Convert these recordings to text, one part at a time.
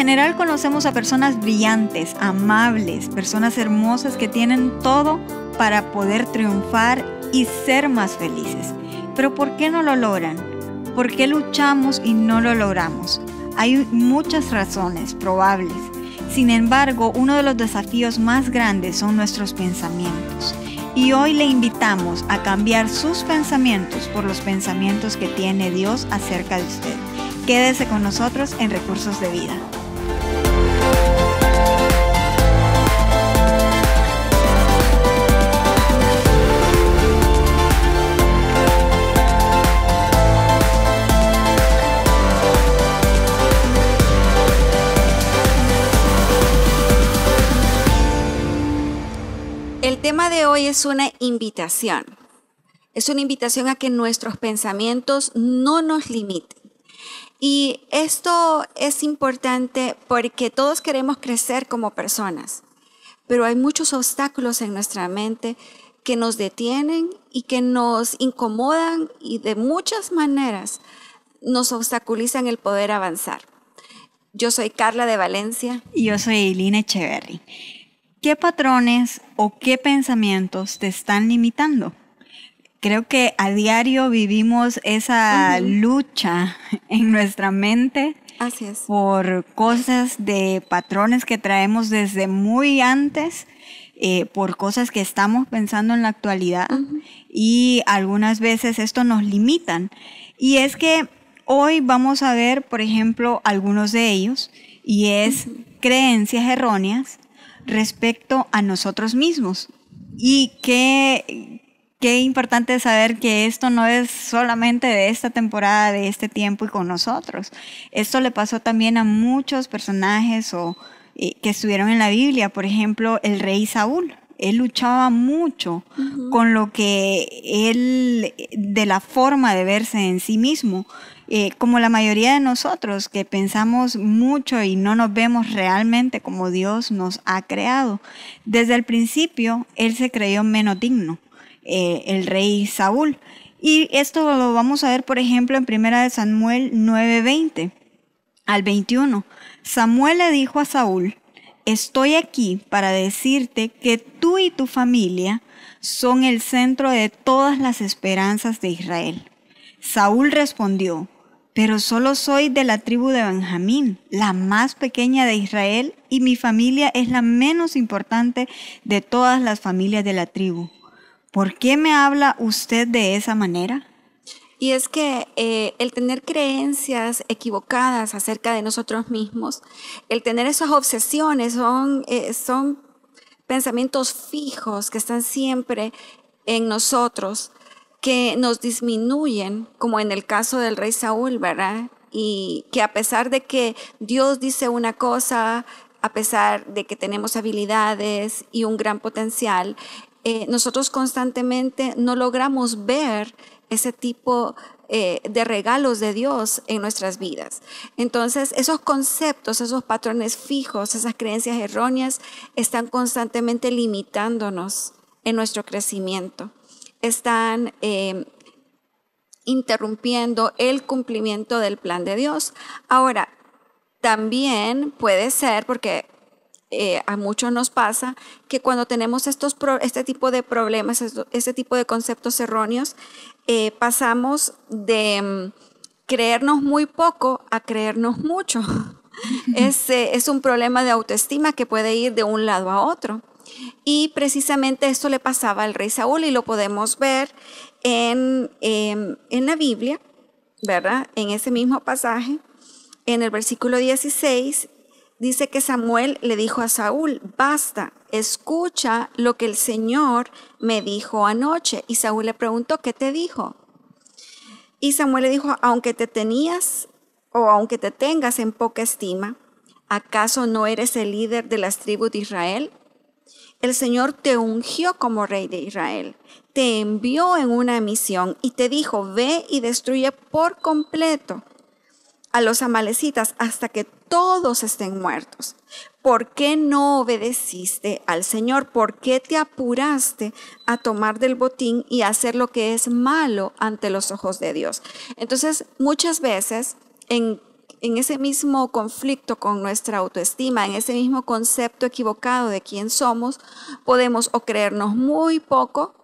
general conocemos a personas brillantes, amables, personas hermosas que tienen todo para poder triunfar y ser más felices. Pero ¿por qué no lo logran? ¿Por qué luchamos y no lo logramos? Hay muchas razones probables. Sin embargo, uno de los desafíos más grandes son nuestros pensamientos. Y hoy le invitamos a cambiar sus pensamientos por los pensamientos que tiene Dios acerca de usted. Quédese con nosotros en Recursos de Vida. El tema de hoy es una invitación. Es una invitación a que nuestros pensamientos no nos limiten. Y esto es importante porque todos queremos crecer como personas, pero hay muchos obstáculos en nuestra mente que nos detienen y que nos incomodan y de muchas maneras nos obstaculizan el poder avanzar. Yo soy Carla de Valencia. Y yo soy Eileen Echeverry. ¿Qué patrones o qué pensamientos te están limitando? Creo que a diario vivimos esa lucha en nuestra mente por cosas de patrones que traemos desde muy antes, eh, por cosas que estamos pensando en la actualidad y algunas veces esto nos limitan. Y es que hoy vamos a ver, por ejemplo, algunos de ellos y es creencias erróneas respecto a nosotros mismos. Y qué, qué importante saber que esto no es solamente de esta temporada, de este tiempo y con nosotros. Esto le pasó también a muchos personajes o, eh, que estuvieron en la Biblia, por ejemplo, el rey Saúl él luchaba mucho con lo que él, de la forma de verse en sí mismo. Eh, como la mayoría de nosotros que pensamos mucho y no nos vemos realmente como Dios nos ha creado. Desde el principio, Él se creyó menos digno, eh, el rey Saúl. Y esto lo vamos a ver, por ejemplo, en 1 Samuel 9:20 al 21. Samuel le dijo a Saúl, estoy aquí para decirte que tú y tu familia son el centro de todas las esperanzas de Israel. Saúl respondió, pero solo soy de la tribu de Benjamín, la más pequeña de Israel, y mi familia es la menos importante de todas las familias de la tribu. ¿Por qué me habla usted de esa manera? Y es que eh, el tener creencias equivocadas acerca de nosotros mismos, el tener esas obsesiones, son eh, pensamientos fijos que están siempre en nosotros, que nos disminuyen, como en el caso del rey Saúl, ¿verdad? Y que a pesar de que Dios dice una cosa, a pesar de que tenemos habilidades y un gran potencial, eh, nosotros constantemente no logramos ver ese tipo eh, de regalos de Dios en nuestras vidas. Entonces, esos conceptos, esos patrones fijos, esas creencias erróneas están constantemente limitándonos en nuestro crecimiento están eh, interrumpiendo el cumplimiento del plan de Dios. Ahora, también puede ser, porque eh, a muchos nos pasa, que cuando tenemos estos este tipo de problemas, este tipo de conceptos erróneos, eh, pasamos de mm, creernos muy poco a creernos mucho. Ese es un problema de autoestima que puede ir de un lado a otro. Y precisamente esto le pasaba al rey Saúl y lo podemos ver en, em, la Biblia, ¿verdad? En ese mismo pasaje, en el versículo 16, dice que Samuel le dijo a Saúl, basta, escucha lo que el Señor me dijo anoche. Y Saúl le preguntó, ¿qué te dijo? Y Samuel le dijo, aunque te tenías o aunque te tengas en poca estima, ¿acaso no eres el líder de las tribus de Israel? El Señor te ungió como rey de Israel, te envió en una misión y te dijo, ve y destruye por completo a los amalecitas hasta que todos estén muertos. ¿Por qué no obedeciste al Señor? ¿Por qué te apuraste a tomar del botín y hacer lo que es malo ante los ojos de Dios? Entonces, muchas veces en en ese mismo conflicto con nuestra autoestima, en ese mismo concepto equivocado de quién somos, podemos o creernos muy poco,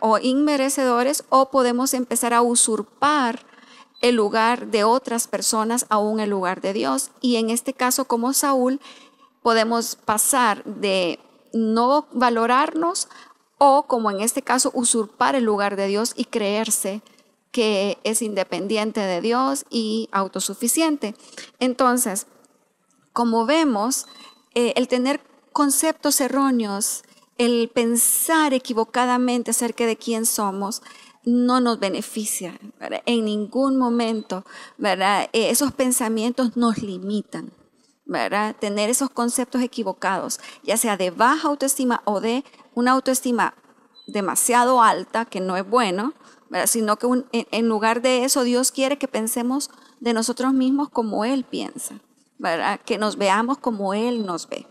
O inmerecedores, o podemos empezar a usurpar el lugar de otras personas, aún el lugar de Dios. Y en este caso, como Saúl, podemos pasar de no valorarnos o, como en este caso, usurpar el lugar de Dios y creerse que es independiente de Dios y autosuficiente. Entonces, como vemos, eh, el tener conceptos erróneos, el pensar equivocadamente acerca de quién somos, no nos beneficia en ningún momento, ¿verdad? Eh, esos pensamientos nos limitan, Tener esos conceptos equivocados, ya sea de baja autoestima o de una autoestima demasiado alta, que no es bueno, sino que en, lugar de eso Dios quiere que pensemos de nosotros mismos como Él piensa, que nos veamos como Él nos ve.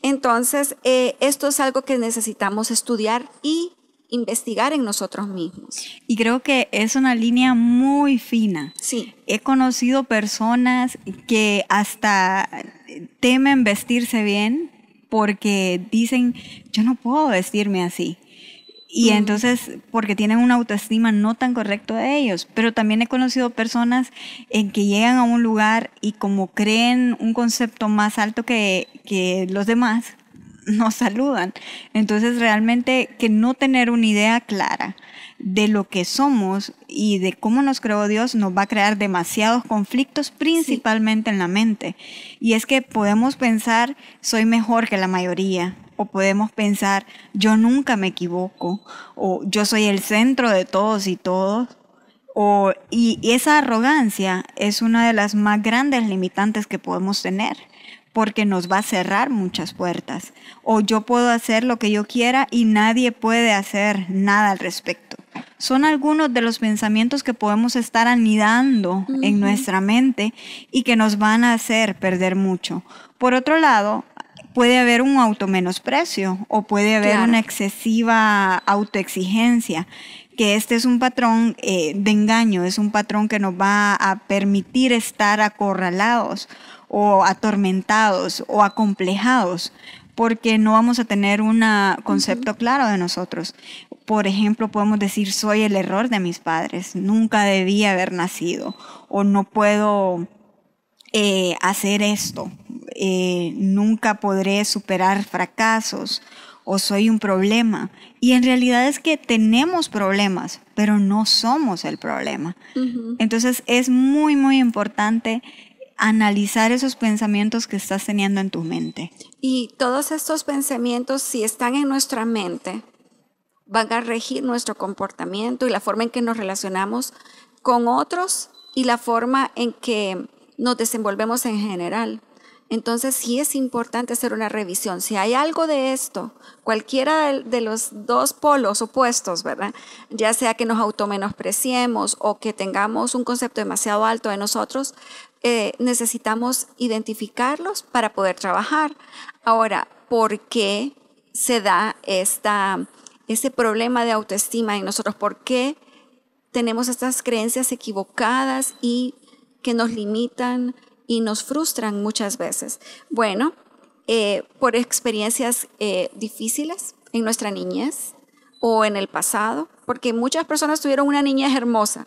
Entonces, eh, esto es algo que necesitamos estudiar y investigar en nosotros mismos. Y creo que es una línea muy fina. Sí. He conocido personas que hasta temen vestirse bien porque dicen, yo no puedo vestirme así. Y entonces, porque tienen una autoestima no tan correcta de ellos. Pero también he conocido personas en que llegan a un lugar y como creen un concepto más alto que, los demás, nos saludan. Entonces, realmente que no tener una idea clara de lo que somos y de cómo nos creó Dios nos va a crear demasiados conflictos, principalmente en la mente. Y es que podemos pensar, soy mejor que la mayoría, o podemos pensar, yo nunca me equivoco, o yo soy el centro de todos y todos. O, y, esa arrogancia es una de las más grandes limitantes que podemos tener, porque nos va a cerrar muchas puertas. O yo puedo hacer lo que yo quiera y nadie puede hacer nada al respecto. Son algunos de los pensamientos que podemos estar anidando en nuestra mente y que nos van a hacer perder mucho. Por otro lado, puede haber un auto menosprecio o puede haber una excesiva autoexigencia, que este es un patrón eh, de engaño, es un patrón que nos va a permitir estar acorralados o atormentados o acomplejados porque no vamos a tener un concepto claro de nosotros. Por ejemplo, podemos decir, soy el error de mis padres, nunca debí haber nacido o no puedo eh, hacer esto, eh, nunca podré superar fracasos o soy un problema. Y en realidad es que tenemos problemas, pero no somos el problema. Entonces es muy, muy importante analizar esos pensamientos que estás teniendo en tu mente. Y todos estos pensamientos, si están en nuestra mente, van a regir nuestro comportamiento y la forma en que nos relacionamos con otros y la forma en que nos desenvolvemos en general. Entonces sí es importante hacer una revisión. Si hay algo de esto, cualquiera de los dos polos opuestos, ¿verdad? Ya sea que nos automenospreciemos o que tengamos un concepto demasiado alto de nosotros, eh, necesitamos identificarlos para poder trabajar. Ahora, ¿por qué se da este problema de autoestima en nosotros? ¿Por qué tenemos estas creencias equivocadas y que nos limitan, y nos frustran muchas veces. Bueno, eh, por experiencias eh, difíciles en nuestra niñez o en el pasado, porque muchas personas tuvieron una niñez hermosa,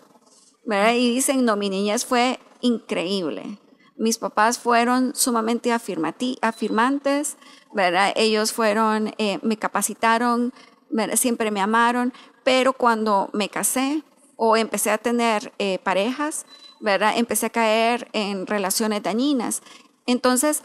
¿verdad? Y dicen, no, mi niñez fue increíble. Mis papás fueron sumamente afirmantes, ¿verdad? Ellos fueron, eh, me capacitaron, siempre me amaron, pero cuando me casé o empecé a tener parejas, ¿verdad? Empecé a caer en relaciones dañinas. Entonces,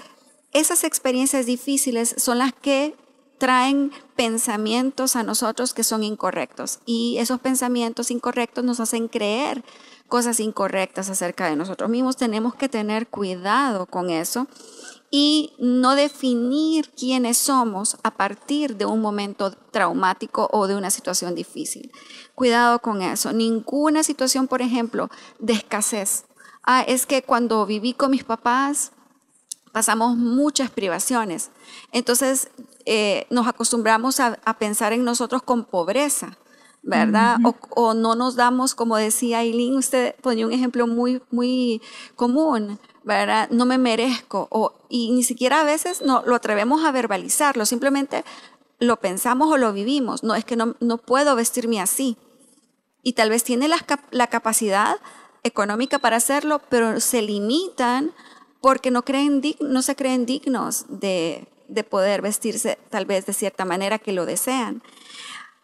esas experiencias difíciles son las que traen pensamientos a nosotros que son incorrectos y esos pensamientos incorrectos nos hacen creer cosas incorrectas acerca de nosotros mismos. Tenemos que tener cuidado con eso y no definir quiénes somos a partir de un momento traumático o de una situación difícil. Cuidado con eso. Ninguna situación, por ejemplo, de escasez. Ah, es que cuando viví con mis papás pasamos muchas privaciones. Entonces eh, nos acostumbramos a, pensar en nosotros con pobreza. ¿verdad? o, no nos damos, como decía Aileen, usted ponía un ejemplo muy, muy común, no me merezco. O, y ni siquiera a veces no lo atrevemos a verbalizarlo, simplemente lo pensamos o lo vivimos. No, es que no, no puedo vestirme así. Y tal vez tiene la, la capacidad económica para hacerlo, pero se limitan porque no, creen no se creen dignos de, de poder vestirse tal vez de cierta manera que lo desean.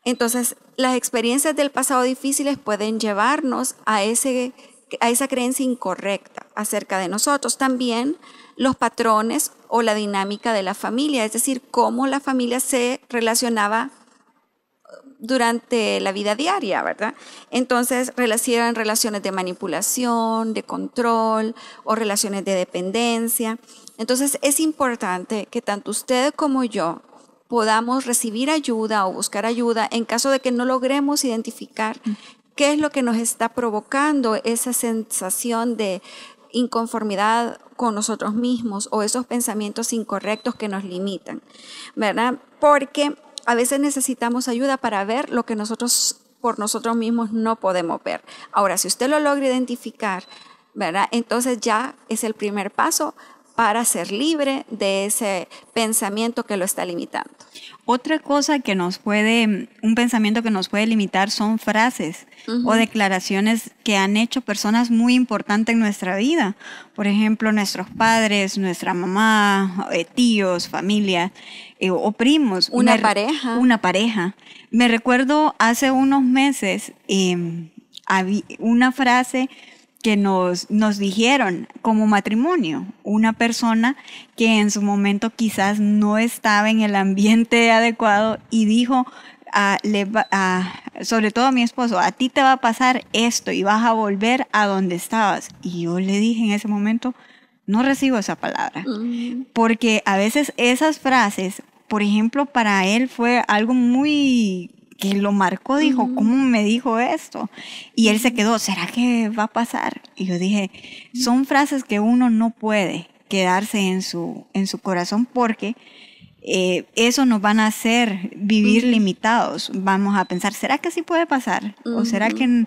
Entonces, las experiencias del pasado difíciles pueden llevarnos a ese a esa creencia incorrecta acerca de nosotros. También los patrones o la dinámica de la familia, es decir, cómo la familia se relacionaba uh, durante la vida diaria, ¿verdad? Entonces, si eran relaciones de manipulación, de control o relaciones de dependencia. Entonces, es importante que tanto usted como yo podamos recibir ayuda o buscar ayuda en caso de que no logremos identificar mm. ¿Qué es lo que nos está provocando esa sensación de inconformidad con nosotros mismos o esos pensamientos incorrectos que nos limitan? ¿Verdad? Porque a veces necesitamos ayuda para ver lo que nosotros por nosotros mismos no podemos ver. Ahora, si usted lo logra identificar, ¿verdad? Entonces ya es el primer paso para ser libre de ese pensamiento que lo está limitando. Otra cosa que nos puede, un pensamiento que nos puede limitar son frases o declaraciones que han hecho personas muy importantes en nuestra vida. Por ejemplo, nuestros padres, nuestra mamá, eh, tíos, familia eh, o primos. Una, pareja. Una pareja. Me recuerdo hace unos meses em, una frase que nos, nos dijeron como matrimonio, una persona que en su momento quizás no estaba en el ambiente adecuado y dijo, ah, ah, sobre todo a mi esposo, a ti te va a pasar esto y vas a volver a donde estabas. Y yo le dije en ese momento, no recibo esa palabra, mm. porque a veces esas frases, por ejemplo, para él fue algo muy que lo marcó, dijo, ¿cómo me dijo esto? Y él se quedó, ¿será que va a pasar? Y yo dije, son frases que uno no puede quedarse en su, en su corazón porque eh, eso nos van a hacer vivir limitados. Vamos a pensar, ¿será que sí puede pasar? ¿O será que,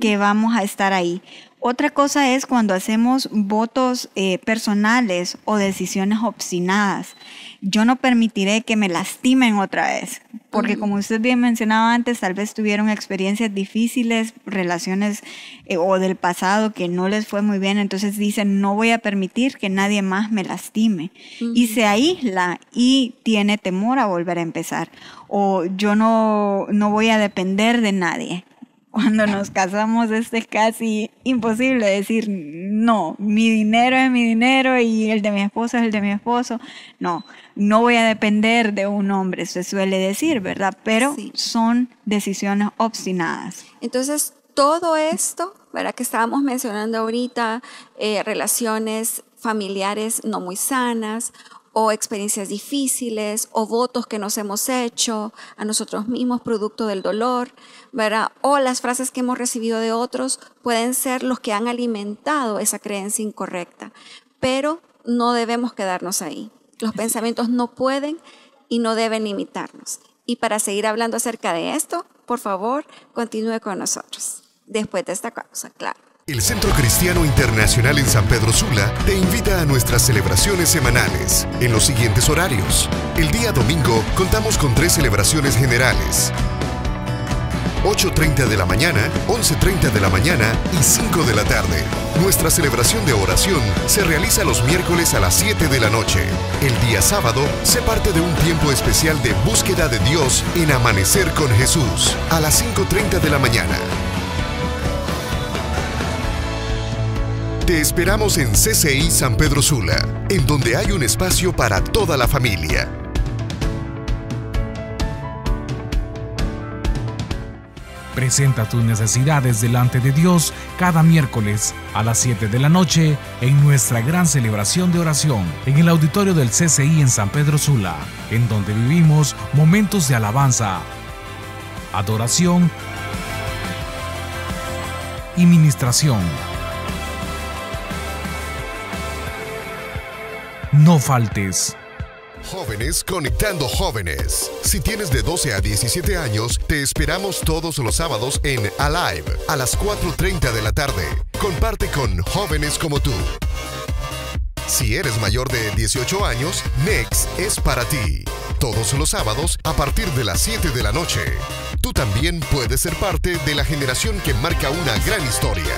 que vamos a estar ahí? Otra cosa es cuando hacemos votos eh, personales o decisiones obstinadas. Yo no permitiré que me lastimen otra vez, porque como usted bien mencionaba antes, tal vez tuvieron experiencias difíciles, relaciones eh, o del pasado que no les fue muy bien, entonces dicen, no voy a permitir que nadie más me lastime. Y se aísla y tiene temor a volver a empezar. O yo no, no voy a depender de nadie cuando nos casamos es casi imposible decir, no, mi dinero es mi dinero y el de mi esposo es el de mi esposo. No, no voy a depender de un hombre, se suele decir, ¿verdad? Pero son decisiones obstinadas. Entonces, todo esto, ¿verdad? Que estábamos mencionando ahorita, eh, relaciones familiares no muy sanas o experiencias difíciles o votos que nos hemos hecho a nosotros mismos producto del dolor, ¿verdad? O las frases que hemos recibido de otros pueden ser los que han alimentado esa creencia incorrecta, pero no debemos quedarnos ahí. Los pensamientos no pueden y no deben limitarnos. Y para seguir hablando acerca de esto, por favor, continúe con nosotros después de esta causa, claro. El Centro Cristiano Internacional en San Pedro Sula te invita a nuestras celebraciones semanales en los siguientes horarios. El día domingo contamos con tres celebraciones generales. 8.30 de la mañana, 11.30 de la mañana y 5 de la tarde. Nuestra celebración de oración se realiza los miércoles a las 7 de la noche. El día sábado se parte de un tiempo especial de búsqueda de Dios en Amanecer con Jesús a las 5.30 de la mañana. Te esperamos en CCI San Pedro Sula, en donde hay un espacio para toda la familia. Presenta tus necesidades delante de Dios cada miércoles a las 7 de la noche en nuestra gran celebración de oración en el auditorio del CCI en San Pedro Sula, en donde vivimos momentos de alabanza, adoración y ministración. no faltes. Jóvenes Conectando Jóvenes. Si tienes de 12 a 17 años, te esperamos todos los sábados en Alive a las 4.30 de la tarde. Comparte con jóvenes como tú. Si eres mayor de 18 años, Next es para ti. Todos los sábados a partir de las 7 de la noche. Tú también puedes ser parte de la generación que marca una gran historia.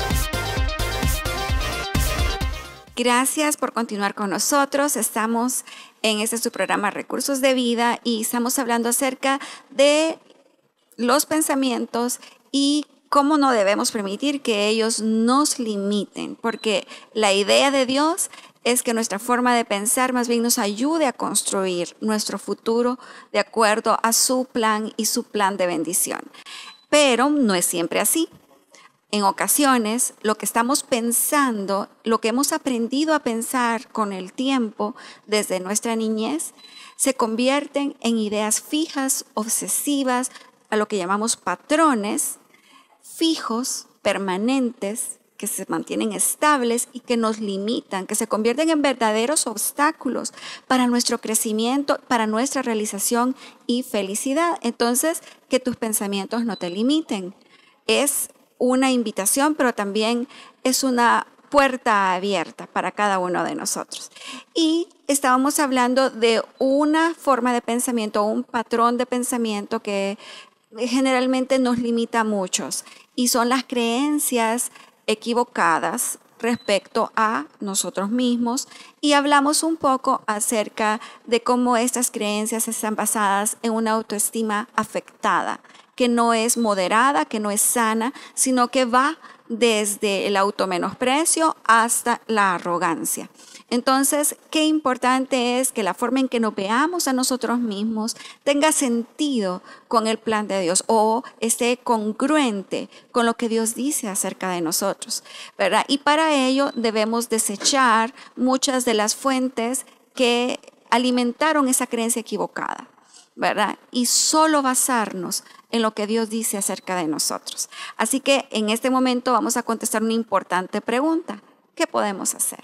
Gracias por continuar con nosotros. Estamos en este su programa Recursos de Vida y estamos hablando acerca de los pensamientos y cómo no debemos permitir que ellos nos limiten, porque la idea de Dios es que nuestra forma de pensar más bien nos ayude a construir nuestro futuro de acuerdo a su plan y su plan de bendición. Pero no es siempre así en ocasiones lo que estamos pensando, lo que hemos aprendido a pensar con el tiempo desde nuestra niñez, se convierten en ideas fijas, obsesivas, a lo que llamamos patrones fijos, permanentes, que se mantienen estables y que nos limitan, que se convierten en verdaderos obstáculos para nuestro crecimiento, para nuestra realización y felicidad. Entonces, que tus pensamientos no te limiten. Es una invitación, pero también es una puerta abierta para cada uno de nosotros. Y estábamos hablando de una forma de pensamiento, un patrón de pensamiento que generalmente nos limita a muchos y son las creencias equivocadas respecto a nosotros mismos y hablamos un poco acerca de cómo estas creencias están basadas en una autoestima afectada que no es moderada, que no es sana, sino que va desde el automenosprecio hasta la arrogancia. Entonces, qué importante es que la forma en que nos veamos a nosotros mismos tenga sentido con el plan de Dios o esté congruente con lo que Dios dice acerca de nosotros, ¿verdad? Y para ello debemos desechar muchas de las fuentes que alimentaron esa creencia equivocada, ¿verdad? Y solo basarnos en lo que Dios dice acerca de nosotros. Así que en este momento vamos a contestar una importante pregunta. ¿Qué podemos hacer?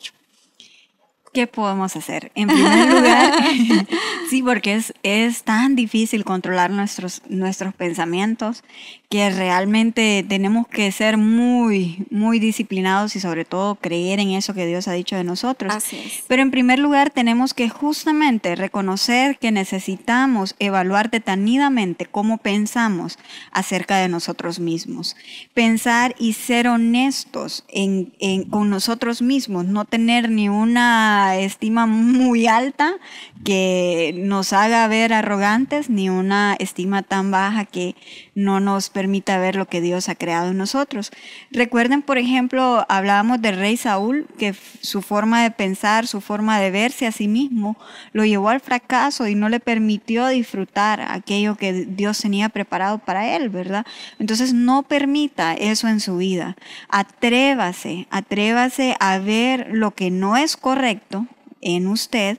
¿Qué podemos hacer? En primer lugar, sí, porque es, es tan difícil controlar nuestros, nuestros pensamientos que realmente tenemos que ser muy, muy disciplinados y sobre todo creer en eso que Dios ha dicho de nosotros. Pero en primer lugar tenemos que justamente reconocer que necesitamos evaluar detenidamente cómo pensamos acerca de nosotros mismos. Pensar y ser honestos en, con nosotros mismos, no tener ni una estima muy alta que nos haga ver arrogantes, ni una estima tan baja que no nos permita ver lo que Dios ha creado en nosotros. Recuerden, por ejemplo, hablábamos del rey Saúl, que su forma de pensar, su forma de verse a sí mismo, lo llevó al fracaso y no le permitió disfrutar aquello que Dios tenía preparado para él, ¿verdad? Entonces no permita eso en su vida. Atrévase, atrévase a ver lo que no es correcto en usted,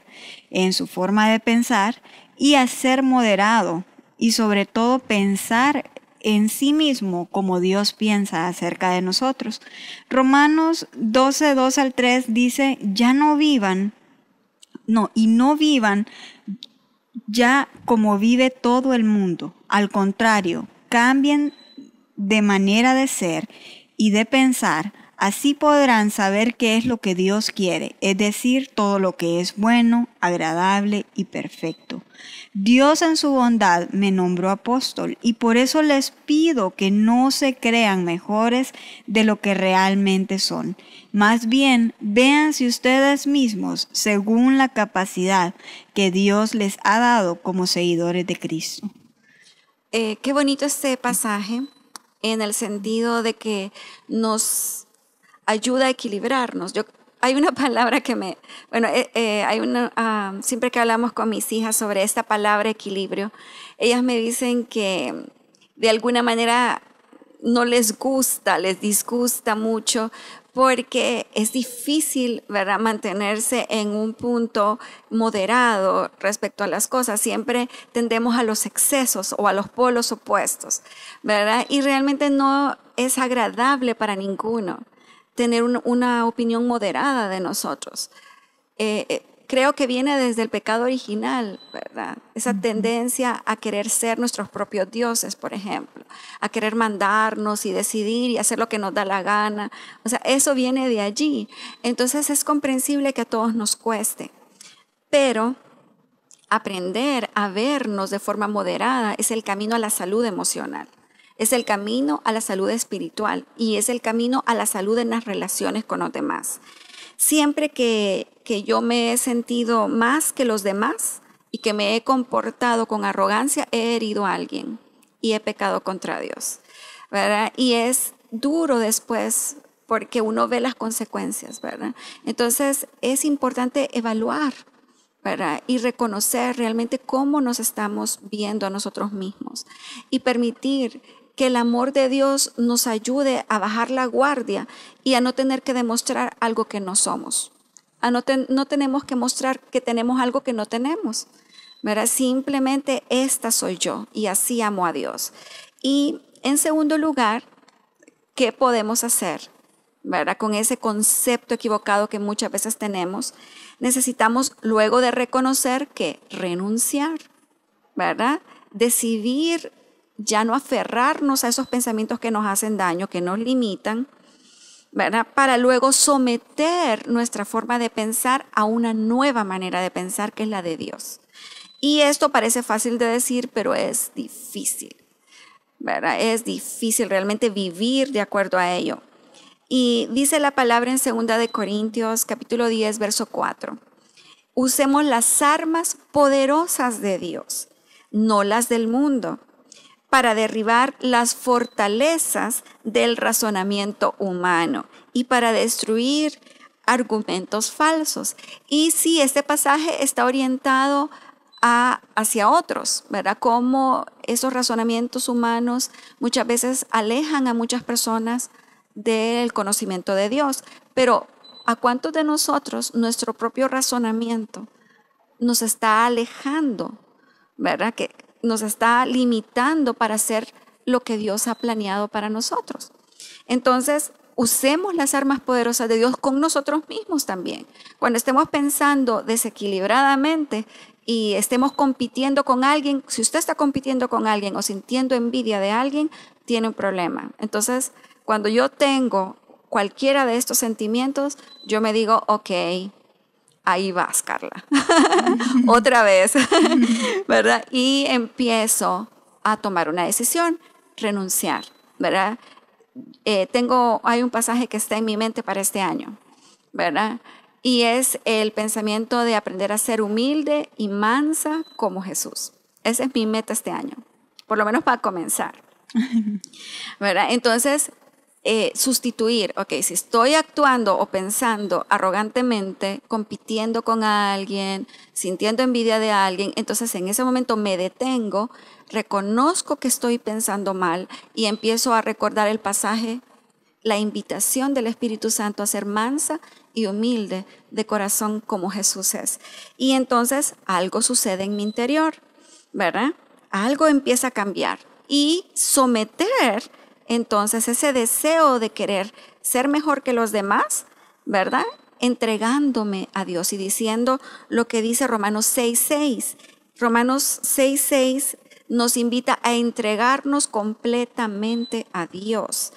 en su forma de pensar, y a ser moderado y sobre todo pensar en sí mismo como Dios piensa acerca de nosotros. Romanos 12, 2 al 3 dice, ya no vivan, no, y no vivan ya como vive todo el mundo. Al contrario, cambien de manera de ser y de pensar Así podrán saber qué es lo que Dios quiere, es decir, todo lo que es bueno, agradable y perfecto. Dios en su bondad me nombró apóstol y por eso les pido que no se crean mejores de lo que realmente son. Más bien, véanse ustedes mismos según la capacidad que Dios les ha dado como seguidores de Cristo. Eh, qué bonito este pasaje en el sentido de que nos ayuda a equilibrarnos. Yo, hay una palabra que me, bueno, eh, eh, hay una, ah, siempre que hablamos con mis hijas sobre esta palabra equilibrio, ellas me dicen que de alguna manera no les gusta, les disgusta mucho porque es difícil, ¿verdad?, mantenerse en un punto moderado respecto a las cosas. Siempre tendemos a los excesos o a los polos opuestos, ¿verdad? Y realmente no es agradable para ninguno tener una opinión moderada de nosotros. Eh, eh, creo que viene desde el pecado original, ¿verdad? Esa tendencia a querer ser nuestros propios dioses, por ejemplo, a querer mandarnos y decidir y hacer lo que nos da la gana. O sea, eso viene de allí. Entonces es comprensible que a todos nos cueste, pero aprender a vernos de forma moderada es el camino a la salud emocional es el camino a la salud espiritual y es el camino a la salud en las relaciones con los demás. Siempre que, yo me he sentido más que los demás y que me he comportado con arrogancia, he herido a alguien y he pecado contra Dios. ¿verdad? Y es duro después porque uno ve las consecuencias, ¿verdad? Entonces es importante evaluar, Y reconocer realmente cómo nos estamos viendo a nosotros mismos y permitir que el amor de Dios nos ayude a bajar la guardia y a no tener que demostrar algo que no somos. A no, no tenemos que mostrar que tenemos algo que no tenemos. ¿verdad? Simplemente esta soy yo y así amo a Dios. Y en segundo lugar, ¿qué podemos hacer? ¿verdad? Con ese concepto equivocado que muchas veces tenemos, necesitamos luego de reconocer que renunciar, ¿verdad? Decidir ya no aferrarnos a esos pensamientos que nos hacen daño, que nos limitan, ¿verdad? Para luego someter nuestra forma de pensar a una nueva manera de pensar que es la de Dios. Y esto parece fácil de decir, pero es difícil, ¿verdad? Es difícil realmente vivir de acuerdo a ello. Y dice la palabra en 2 de Corintios capítulo 10 verso 4. Usemos las armas poderosas de Dios, no las del mundo para derribar las fortalezas del razonamiento humano y para destruir argumentos falsos. Y sí, este pasaje está orientado a, hacia otros, ¿verdad? Cómo esos razonamientos humanos muchas veces alejan a muchas personas del conocimiento de Dios. Pero ¿a cuántos de nosotros nuestro propio razonamiento nos está alejando, ¿verdad? Que nos está limitando para hacer lo que Dios ha planeado para nosotros. Entonces, usemos las armas poderosas de Dios con nosotros mismos también. Cuando estemos pensando desequilibradamente y estemos compitiendo con alguien, si usted está compitiendo con alguien o sintiendo envidia de alguien, tiene un problema. Entonces, cuando yo tengo cualquiera de estos sentimientos, yo me digo, ok, ahí vas, Carla, otra vez, ¿verdad? Y empiezo a tomar una decisión, renunciar, ¿verdad? Eh, tengo, hay un pasaje que está en mi mente para este año, ¿verdad? Y es el pensamiento de aprender a ser humilde y mansa como Jesús. Esa es mi meta este año, por lo menos para comenzar. ¿Verdad? Entonces, eh, sustituir, ok, si estoy actuando o pensando arrogantemente, compitiendo con alguien, sintiendo envidia de alguien, entonces en ese momento me detengo, reconozco que estoy pensando mal y empiezo a recordar el pasaje, la invitación del Espíritu Santo a ser mansa y humilde de corazón como Jesús es. Y entonces algo sucede en mi interior, ¿verdad? Algo empieza a cambiar y someter entonces ese deseo de querer ser mejor que los demás, ¿verdad? Entregándome a Dios y diciendo lo que dice Romanos 6.6. Romanos 6.6 nos invita a entregarnos completamente a Dios.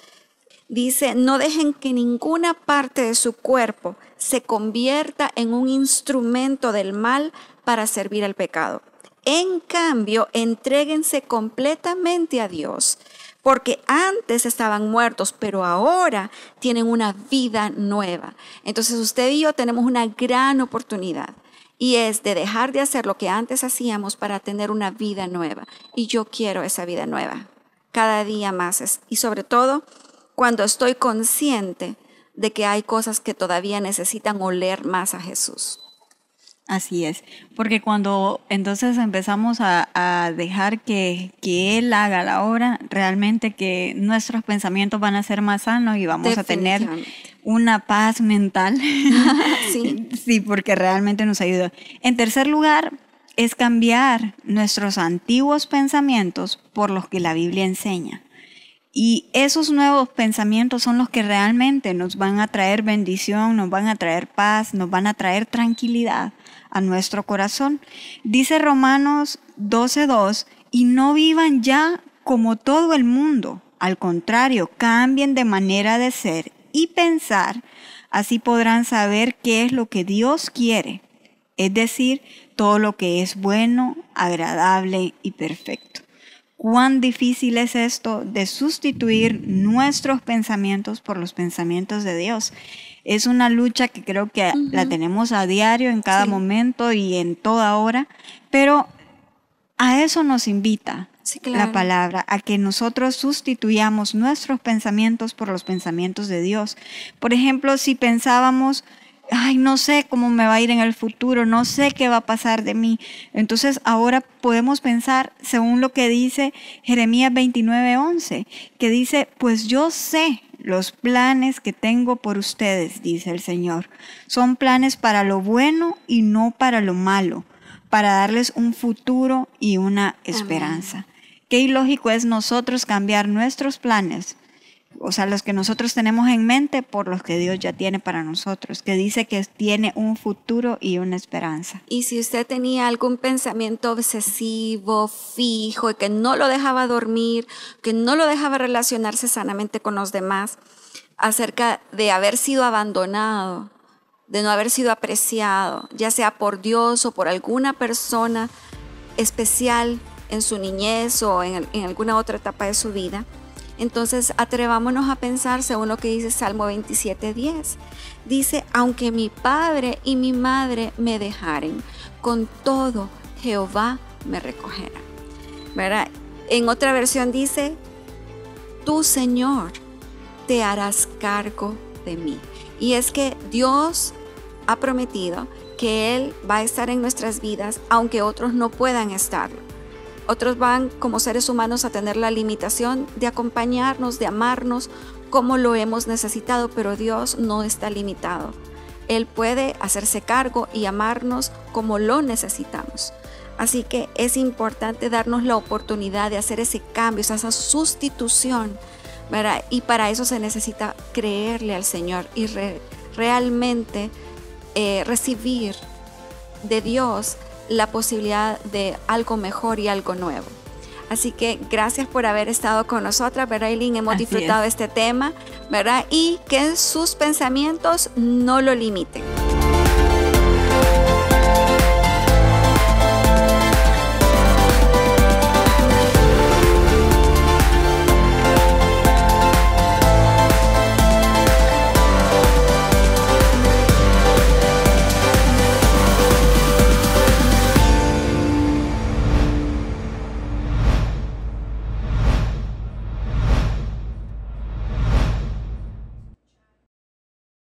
Dice, no dejen que ninguna parte de su cuerpo se convierta en un instrumento del mal para servir al pecado. En cambio, entréguense completamente a Dios porque antes estaban muertos, pero ahora tienen una vida nueva. Entonces usted y yo tenemos una gran oportunidad y es de dejar de hacer lo que antes hacíamos para tener una vida nueva. Y yo quiero esa vida nueva, cada día más. y sobre todo cuando estoy consciente de que hay cosas que todavía necesitan oler más a Jesús. Así es, porque cuando entonces empezamos a, dejar que, Él haga la obra, realmente que nuestros pensamientos van a ser más sanos y vamos a tener una paz mental. sí. sí, porque realmente nos ayuda. En tercer lugar, es cambiar nuestros antiguos pensamientos por los que la Biblia enseña. Y esos nuevos pensamientos son los que realmente nos van a traer bendición, nos van a traer paz, nos van a traer tranquilidad a nuestro corazón. Dice Romanos 12.2, y no vivan ya como todo el mundo, al contrario, cambien de manera de ser y pensar, así podrán saber qué es lo que Dios quiere, es decir, todo lo que es bueno, agradable y perfecto cuán difícil es esto de sustituir nuestros pensamientos por los pensamientos de Dios. Es una lucha que creo que la tenemos a diario, en cada momento y en toda hora, pero a eso nos invita la palabra, a que nosotros sustituyamos nuestros pensamientos por los pensamientos de Dios. Por ejemplo, si pensábamos, ay, no sé cómo me va a ir en el futuro, no sé qué va a pasar de mí. Entonces ahora podemos pensar, según lo que dice Jeremías 29:11, que dice, pues yo sé los planes que tengo por ustedes, dice el Señor. Son planes para lo bueno y no para lo malo, para darles un futuro y una esperanza. Qué ilógico es nosotros cambiar nuestros planes o sea, los que nosotros tenemos en mente por los que Dios ya tiene para nosotros, que dice que tiene un futuro y una esperanza. Y si usted tenía algún pensamiento obsesivo, fijo, que no lo dejaba dormir, que no lo dejaba relacionarse sanamente con los demás, acerca de haber sido abandonado, de no haber sido apreciado, ya sea por Dios o por alguna persona especial en su niñez o en, en alguna otra etapa de su vida, entonces atrevámonos a pensar según lo que dice Salmo 27.10. Dice, aunque mi padre y mi madre me dejaren, con todo Jehová me recogerá. En otra versión dice, tu Señor te harás cargo de mí. Y es que Dios ha prometido que Él va a estar en nuestras vidas, aunque otros no puedan estarlo. Otros van como seres humanos a tener la limitación de acompañarnos, de amarnos como lo hemos necesitado, pero Dios no está limitado. Él puede hacerse cargo y amarnos como lo necesitamos. Así que es importante darnos la oportunidad de hacer ese cambio, esa sustitución. Y para eso se necesita creerle al Señor y realmente eh, recibir de Dios la posibilidad de algo mejor y algo nuevo. Así que gracias por haber estado con nosotras, ¿verdad, Eileen? Hemos disfrutado este tema, ¿verdad? Y que sus pensamientos no lo limiten.